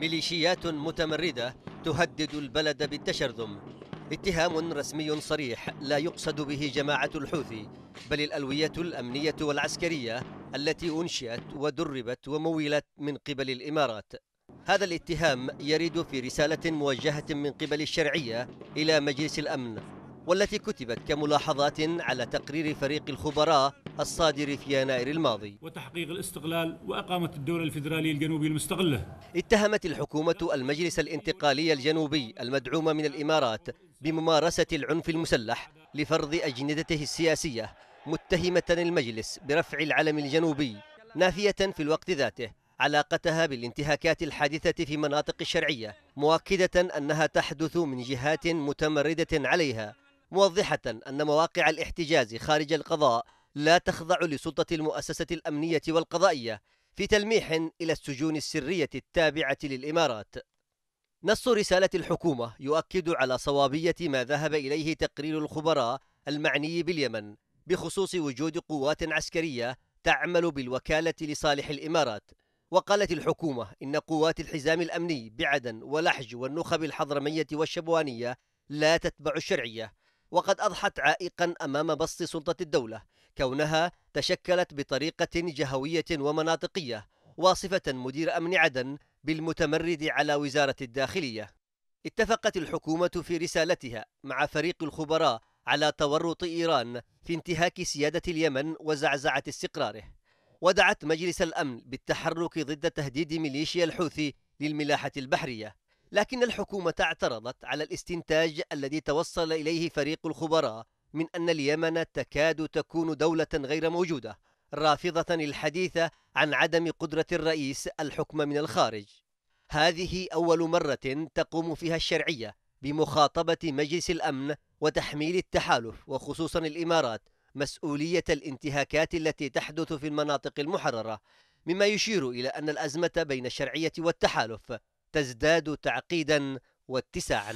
ميليشيات متمردة تهدد البلد بالتشرذم اتهام رسمي صريح لا يقصد به جماعة الحوثي بل الألوية الأمنية والعسكرية التي أنشئت ودربت ومولت من قبل الإمارات هذا الاتهام يرد في رسالة موجهة من قبل الشرعية إلى مجلس الأمن والتي كتبت كملاحظات على تقرير فريق الخبراء الصادر في يناير الماضي وتحقيق الاستقلال وأقامة الدولة الفيدرالية الجنوبية المستقلة اتهمت الحكومة المجلس الانتقالي الجنوبي المدعوم من الإمارات بممارسة العنف المسلح لفرض أجندته السياسية متهمة المجلس برفع العلم الجنوبي نافية في الوقت ذاته علاقتها بالانتهاكات الحادثة في مناطق الشرعية مؤكدة أنها تحدث من جهات متمردة عليها موضحة أن مواقع الاحتجاز خارج القضاء لا تخضع لسلطة المؤسسة الأمنية والقضائية في تلميح إلى السجون السرية التابعة للإمارات نص رسالة الحكومة يؤكد على صوابية ما ذهب إليه تقرير الخبراء المعني باليمن بخصوص وجود قوات عسكرية تعمل بالوكالة لصالح الإمارات وقالت الحكومة إن قوات الحزام الأمني بعدن ولحج والنخب الحضرمية والشبوانية لا تتبع الشرعية وقد أضحت عائقا أمام بسط سلطة الدولة كونها تشكلت بطريقة جهوية ومناطقية واصفة مدير أمن عدن بالمتمرد على وزارة الداخلية اتفقت الحكومة في رسالتها مع فريق الخبراء على تورط إيران في انتهاك سيادة اليمن وزعزعة استقراره ودعت مجلس الأمن بالتحرك ضد تهديد ميليشيا الحوثي للملاحة البحرية لكن الحكومة اعترضت على الاستنتاج الذي توصل إليه فريق الخبراء من أن اليمن تكاد تكون دولة غير موجودة رافضة الحديث عن عدم قدرة الرئيس الحكم من الخارج هذه أول مرة تقوم فيها الشرعية بمخاطبة مجلس الأمن وتحميل التحالف وخصوصا الإمارات مسؤولية الانتهاكات التي تحدث في المناطق المحررة مما يشير إلى أن الأزمة بين الشرعية والتحالف تزداد تعقيدا واتساعا